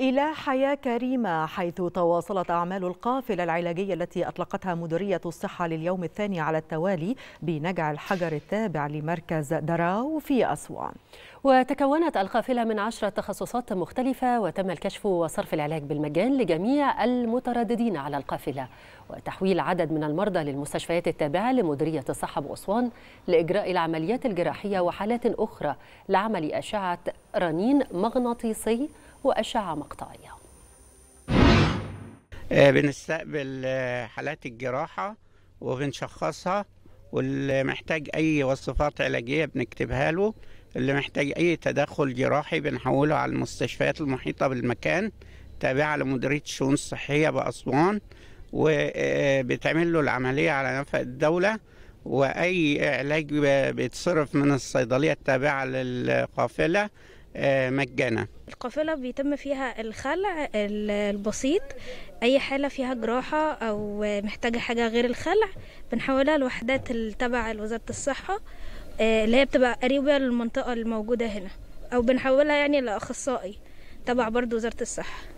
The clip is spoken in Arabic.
إلى حياة كريمة حيث تواصلت أعمال القافلة العلاجية التي أطلقتها مديرية الصحة لليوم الثاني على التوالي بنجع الحجر التابع لمركز دراو في أسوان وتكونت القافلة من عشرة تخصصات مختلفة وتم الكشف وصرف العلاج بالمجان لجميع المترددين على القافلة وتحويل عدد من المرضى للمستشفيات التابعة لمديرية الصحة بأسوان لإجراء العمليات الجراحية وحالات أخرى لعمل أشعة رنين مغناطيسي وأشعة مقطعية آه، بنستقبل آه، حالات الجراحة وبنشخصها واللي محتاج أي وصفات علاجية بنكتبها له اللي محتاج أي تدخل جراحي بنحوله على المستشفيات المحيطة بالمكان تابعة لمديرية الشؤون الصحية بأسوان وبتعمل آه، له العملية على نفق الدولة وأي علاج بيتصرف من الصيدلية التابعة للقافلة آه، مجانا القافلة بيتم فيها الخلع البسيط أي حالة فيها جراحة أو محتاجة حاجة غير الخلع بنحولها لوحدات تبع وزارة الصحة آه، اللي هي بتبقى قريبة للمنطقة الموجودة هنا أو بنحولها يعني لأخصائي تبع برضه وزارة الصحة